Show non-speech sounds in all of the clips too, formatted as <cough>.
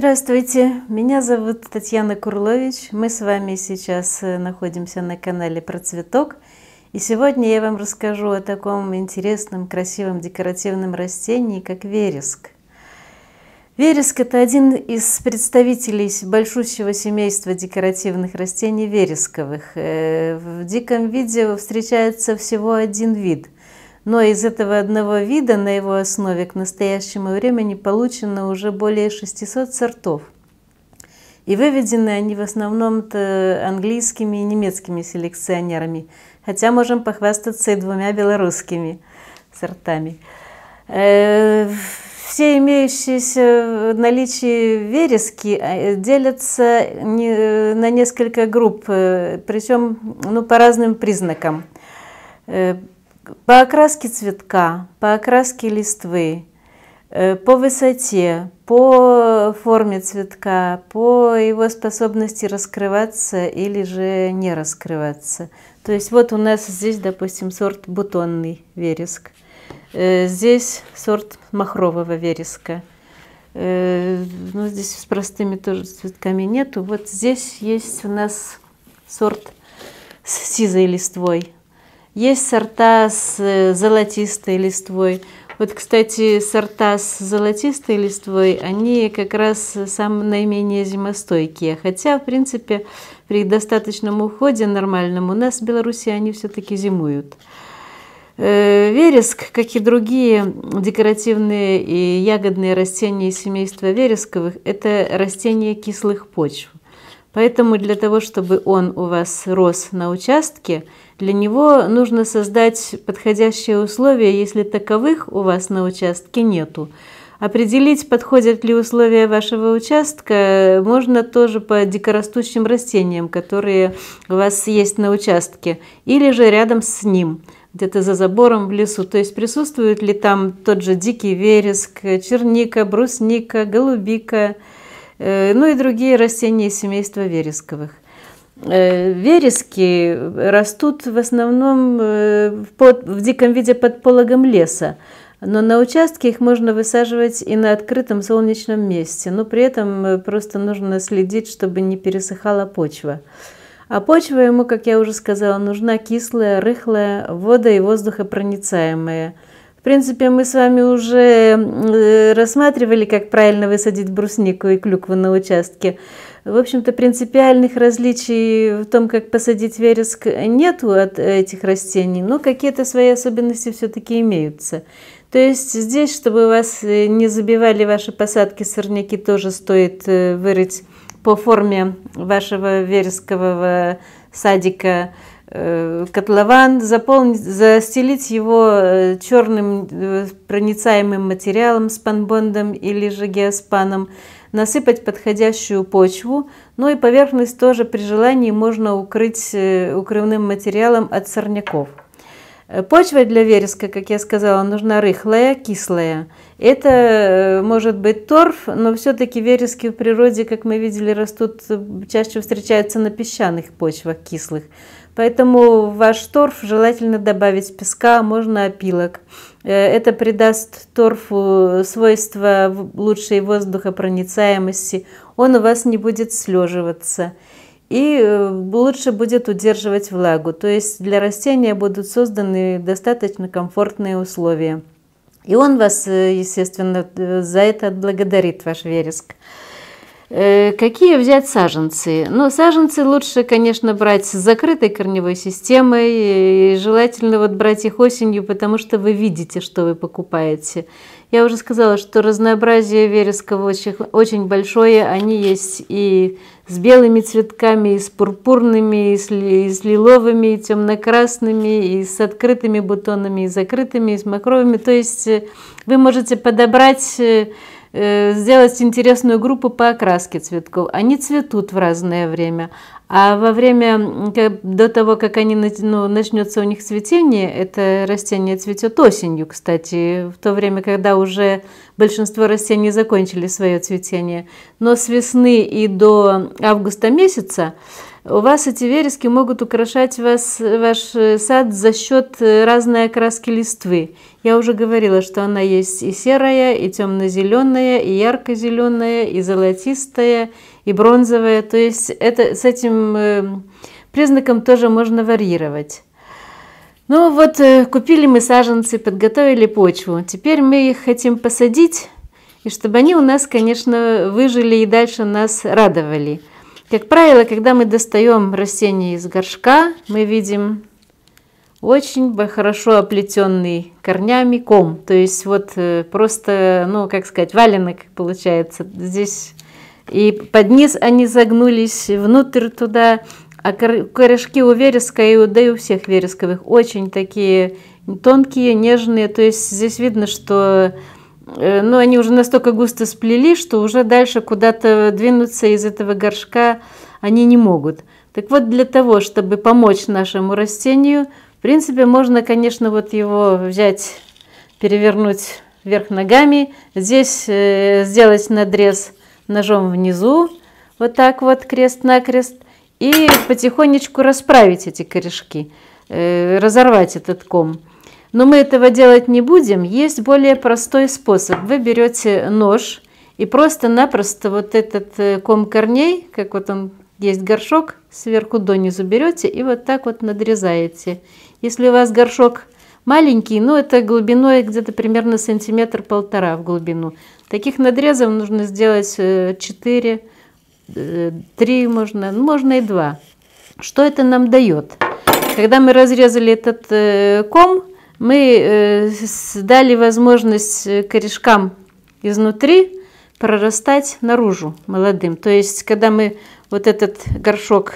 Здравствуйте, меня зовут Татьяна Курлович. Мы с вами сейчас э, находимся на канале Про цветок. И сегодня я вам расскажу о таком интересном, красивом декоративном растении, как вереск. Вереск – это один из представителей большущего семейства декоративных растений вересковых. Э, в диком виде встречается всего один вид – но из этого одного вида на его основе к настоящему времени получено уже более 600 сортов. И выведены они в основном английскими и немецкими селекционерами, хотя можем похвастаться и двумя белорусскими сортами. Э, все имеющиеся в наличии верески э, делятся на несколько групп, э, причем ну, по разным признакам по окраске цветка, по окраске листвы, э, по высоте, по форме цветка, по его способности раскрываться или же не раскрываться. То есть вот у нас здесь, допустим, сорт бутонный вереск. Э, здесь сорт махрового вереска. Э, но ну, здесь с простыми тоже цветками нету. Вот здесь есть у нас сорт с сизой листвой. Есть сорта с э, золотистой листвой. Вот, кстати, сорта с золотистой листвой, они как раз самые наименее зимостойкие. Хотя, в принципе, при достаточном уходе нормальном у нас в Беларуси они все-таки зимуют. Э, вереск, как и другие декоративные и ягодные растения семейства вересковых, это растения кислых почв. Поэтому для того, чтобы он у вас рос на участке, для него нужно создать подходящие условия, если таковых у вас на участке нету. Определить, подходят ли условия вашего участка, можно тоже по дикорастущим растениям, которые у вас есть на участке, или же рядом с ним, где-то за забором в лесу. То есть присутствует ли там тот же дикий вереск, черника, брусника, голубика – Э, ну и другие растения семейства вересковых. Э, верески растут в основном э, под, в диком виде под пологом леса, но на участке их можно высаживать и на открытом солнечном месте, но при этом просто нужно следить, чтобы не пересыхала почва. А почва ему, как я уже сказала, нужна кислая, рыхлая, вода и воздухопроницаемая – в принципе, мы с вами уже э, рассматривали, как правильно высадить бруснику и клюкву на участке. В общем-то, принципиальных различий в том, как посадить вереск, нету от этих растений, но какие-то свои особенности все-таки имеются. То есть здесь, чтобы вас э, не забивали ваши посадки, сорняки тоже стоит э, вырыть по форме вашего верескового садика Э, котлован, заполнить, застелить его э, черным э, проницаемым материалом с панбондом или же геоспаном, насыпать подходящую почву, ну и поверхность тоже при желании можно укрыть укрывным материалом от сорняков. Почва для вереска, как я сказала, нужна рыхлая, кислая. Это может быть торф, но все-таки верески в природе, как мы видели, растут, чаще встречаются на песчаных почвах кислых. Поэтому в ваш торф желательно добавить песка, а можно опилок. Э, это придаст торфу свойства лучшей воздухопроницаемости. Он у вас не будет слеживаться. И э, лучше будет удерживать влагу. То есть для растения будут созданы достаточно комфортные условия. И он вас, э, естественно, за это отблагодарит ваш вереск. Э, какие взять саженцы? Ну, саженцы лучше, конечно, брать с закрытой корневой системой, э, и желательно вот брать их осенью, потому что вы видите, что вы покупаете. Я уже сказала, что разнообразие вересков очень, очень большое, они есть и с белыми цветками, и с пурпурными, и с, и с лиловыми, и темно-красными, и с открытыми бутонами, и закрытыми, и с макровыми. То есть э, вы можете подобрать Э, сделать интересную группу по окраске цветков. Они цветут в разное время. А во время, до того, как они, ну, начнется у них цветение, это растение цветет осенью, кстати, в то время, когда уже большинство растений закончили свое цветение. Но с весны и до августа месяца у вас эти верески могут украшать вас, ваш э, сад за счет э, разной окраски листвы. Я уже говорила, что она есть и серая, и темно-зеленая, и ярко-зеленая, и золотистая, и бронзовая. То есть это, с этим э, признаком тоже можно варьировать. Ну вот, купили мы саженцы, подготовили почву. Теперь мы их хотим посадить, и чтобы они у нас, конечно, выжили и дальше нас радовали. Как правило, когда мы достаем растение из горшка, мы видим очень хорошо оплетенный корнями ком. То есть вот э, просто, ну, как сказать, валенок получается. Здесь и под низ они загнулись, внутрь туда. А корешки у вереска и у, да и у всех вересковых очень такие тонкие, нежные. То есть здесь видно, что Э, но ну, они уже настолько густо сплели, что уже дальше куда-то двинуться из этого горшка они не могут. Так вот, для того, чтобы помочь нашему растению, в принципе, можно, конечно, вот его взять, перевернуть вверх ногами, здесь э, сделать надрез ножом внизу, вот так вот, крест-накрест, и потихонечку расправить эти корешки, э, разорвать этот ком. Но мы этого делать не будем. Есть более простой способ. Вы берете нож и просто-напросто вот этот э, ком корней, как вот он есть горшок, сверху донизу берете и вот так вот надрезаете. Если у вас горшок маленький, ну это глубиной где-то примерно сантиметр-полтора в глубину. Таких надрезов нужно сделать 4, э, 3 э, можно, ну, можно и 2. Что это нам дает? Когда мы разрезали этот ком, мы э, дали возможность э, корешкам изнутри прорастать наружу молодым. То есть, когда мы вот этот горшок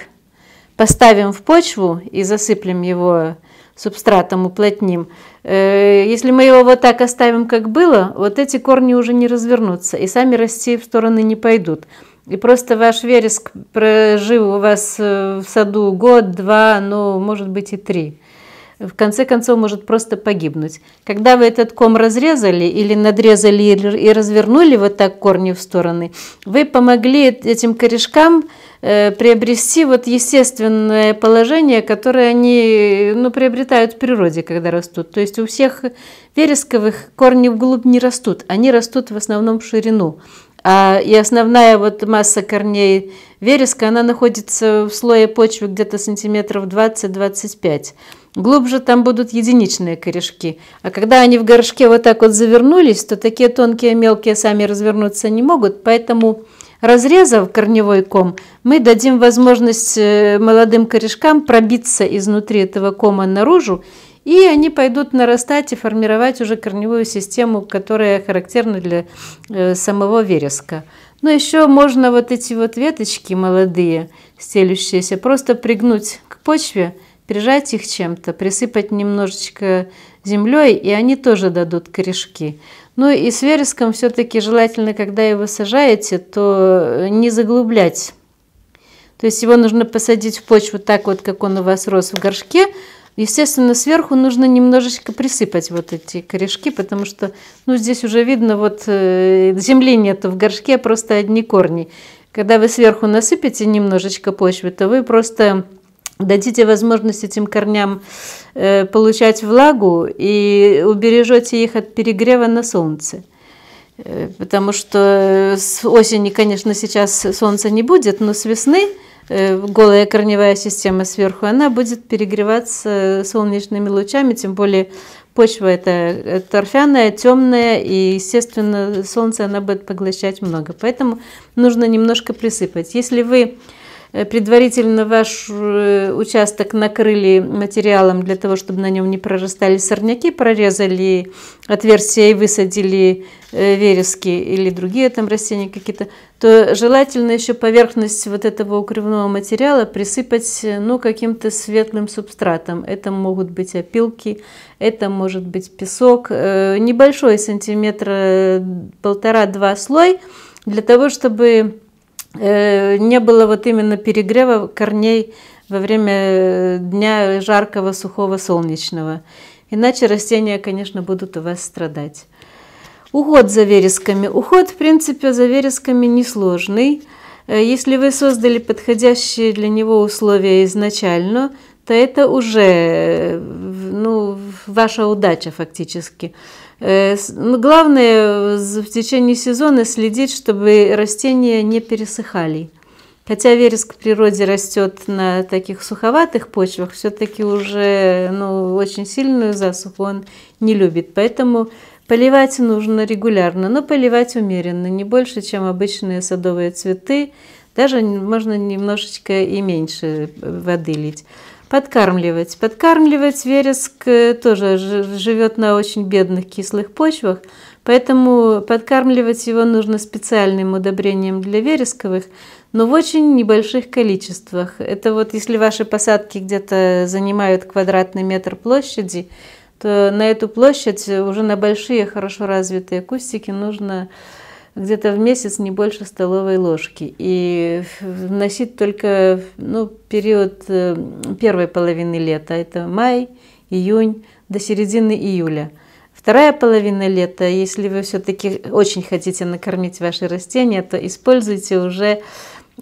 поставим в почву и засыплем его субстратом, уплотним, э, если мы его вот так оставим, как было, вот эти корни уже не развернутся и сами расти в стороны не пойдут. И просто ваш вереск, прожив у вас в саду год, два, ну, может быть и три – в конце концов может просто погибнуть. Когда вы этот ком разрезали или надрезали и развернули вот так корни в стороны, вы помогли этим корешкам э, приобрести вот естественное положение, которое они ну, приобретают в природе, когда растут. То есть у всех вересковых корни вглубь не растут, они растут в основном в ширину. А, и основная вот масса корней вереска, она находится в слое почвы где-то сантиметров 20-25. Глубже там будут единичные корешки. А когда они в горшке вот так вот завернулись, то такие тонкие мелкие сами развернуться не могут, поэтому разрезав корневой ком, мы дадим возможность э, молодым корешкам пробиться изнутри этого кома наружу и они пойдут нарастать и формировать уже корневую систему, которая характерна для э, самого вереска. Но еще можно вот эти вот веточки молодые, стелющиеся, просто пригнуть к почве, прижать их чем-то, присыпать немножечко землей, и они тоже дадут корешки. Ну и с вереском все-таки желательно, когда его сажаете, то э, не заглублять. То есть его нужно посадить в почву так вот, как он у вас рос в горшке, Естественно, сверху нужно немножечко присыпать вот эти корешки, потому что, ну, здесь уже видно, вот э, земли нету в горшке, а просто одни корни. Когда вы сверху насыпете немножечко почвы, то вы просто дадите возможность этим корням э, получать влагу и убережете их от перегрева на солнце. Э, потому что с осени, конечно, сейчас солнца не будет, но с весны Э, голая корневая система сверху, она будет перегреваться солнечными лучами, тем более почва это э, торфяная, темная, и, естественно, солнце она будет поглощать много. Поэтому нужно немножко присыпать. Если вы Э, предварительно ваш э, участок накрыли материалом для того, чтобы на нем не прорастали сорняки, прорезали отверстия и высадили э, верески или другие там растения какие-то, то желательно еще поверхность вот этого укрывного материала присыпать ну, каким-то светлым субстратом. Это могут быть опилки, это может быть песок. Небольшой сантиметра полтора-два слой для того, чтобы Э, не было вот именно перегрева корней во время э, дня жаркого, сухого, солнечного. Иначе растения, конечно, будут у вас страдать. Уход за вересками. Уход, в принципе, за вересками несложный. Э, если вы создали подходящие для него условия изначально, то это уже ну, ваша удача фактически. Э, ну, главное э, в течение сезона следить, чтобы растения не пересыхали. Хотя вереск в природе растет на таких суховатых почвах, все-таки уже ну, очень сильную засуху он не любит. Поэтому поливать нужно регулярно, но поливать умеренно, не больше, чем обычные садовые цветы. Даже можно немножечко и меньше э, воды лить. Подкармливать. Подкармливать вереск э, тоже живет на очень бедных кислых почвах, поэтому подкармливать его нужно специальным удобрением для вересковых, но в очень небольших количествах. Это вот если ваши посадки где-то занимают квадратный метр площади, то на эту площадь уже на большие хорошо развитые кустики нужно где-то в месяц не больше столовой ложки. И вносить только ну, период э, первой половины лета, это май, июнь, до середины июля. Вторая половина лета, если вы все-таки очень хотите накормить ваши растения, то используйте уже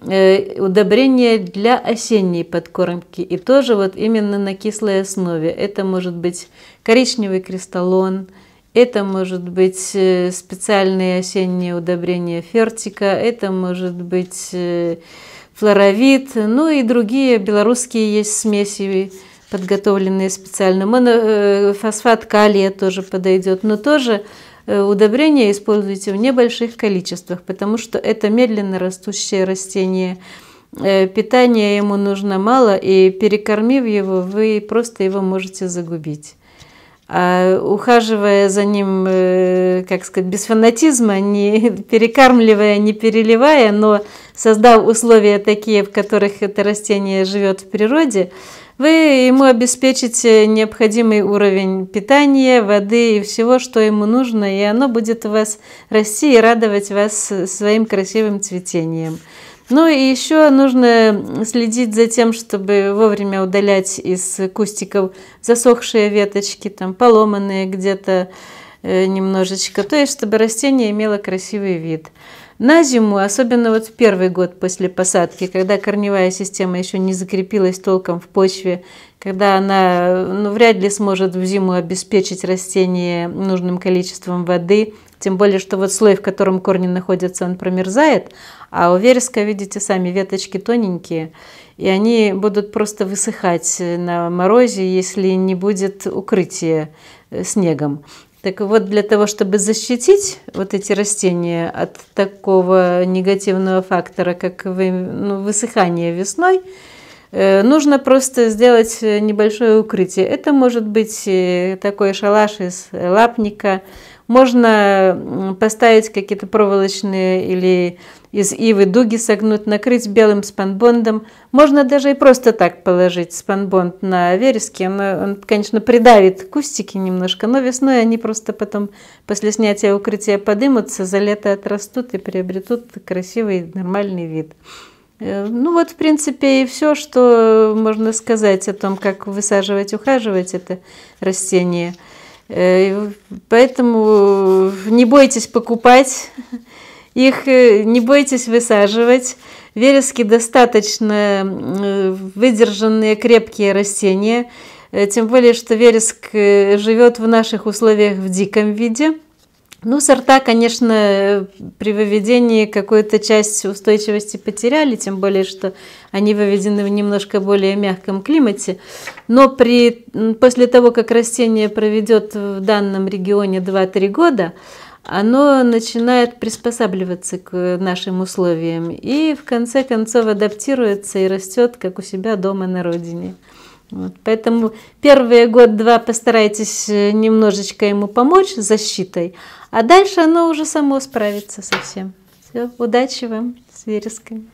э, удобрения для осенней подкормки и тоже вот именно на кислой основе. Это может быть коричневый кристаллон, это может быть э, специальные осенние удобрения фертика, это может быть э, флоровид, ну и другие белорусские есть смеси, подготовленные специально. Моно, э, фосфат калия тоже подойдет, но тоже удобрения используйте в небольших количествах, потому что это медленно растущее растение. Питания ему нужно мало, и перекормив его, вы просто его можете загубить. А, ухаживая за ним, э, как сказать, без фанатизма, не <laughs> перекармливая, не переливая, но создав условия такие, в которых это растение живет в природе, вы ему обеспечите необходимый уровень питания, воды и всего, что ему нужно, и оно будет у вас расти и радовать вас своим красивым цветением. Ну и еще нужно следить за тем, чтобы вовремя удалять из кустиков засохшие веточки, там поломанные где-то э, немножечко, то есть чтобы растение имело красивый вид. На зиму, особенно вот в первый год после посадки, когда корневая система еще не закрепилась толком в почве, когда она э, ну, вряд ли сможет в зиму обеспечить растение нужным количеством воды, тем более, что вот слой, в котором корни находятся, он промерзает, а у вереска, видите, сами веточки тоненькие, и они будут просто высыхать на морозе, если не будет укрытия э, снегом. Так вот, для того, чтобы защитить вот эти растения от такого негативного фактора, как ну, высыхание весной, э, нужно просто сделать небольшое укрытие. Это может быть э, такой шалаш из лапника, можно поставить какие-то проволочные или из ивы дуги согнуть, накрыть белым спанбондом. Можно даже и просто так положить спанбонд на вереске. Он, э, он, конечно, придавит кустики немножко, но весной они просто потом после снятия укрытия подымутся, за лето отрастут и приобретут красивый нормальный вид. Э, ну вот, в принципе, и все, что можно сказать о том, как высаживать, ухаживать это растение – Э, поэтому э, не бойтесь покупать их, э, не бойтесь высаживать. Верески достаточно выдержанные, крепкие растения. Тем более, что вереск живет в наших условиях в диком виде – ну, сорта, конечно, при выведении какую-то часть устойчивости потеряли, тем более, что они выведены в немножко более мягком климате. Но при, после того, как растение проведет в данном регионе 2-3 года, оно начинает приспосабливаться к нашим условиям и в конце концов адаптируется и растет, как у себя дома на родине. Вот. Поэтому первые год-два постарайтесь э, немножечко ему помочь защитой, а дальше оно уже само справится совсем. Все, удачи вам с вересками.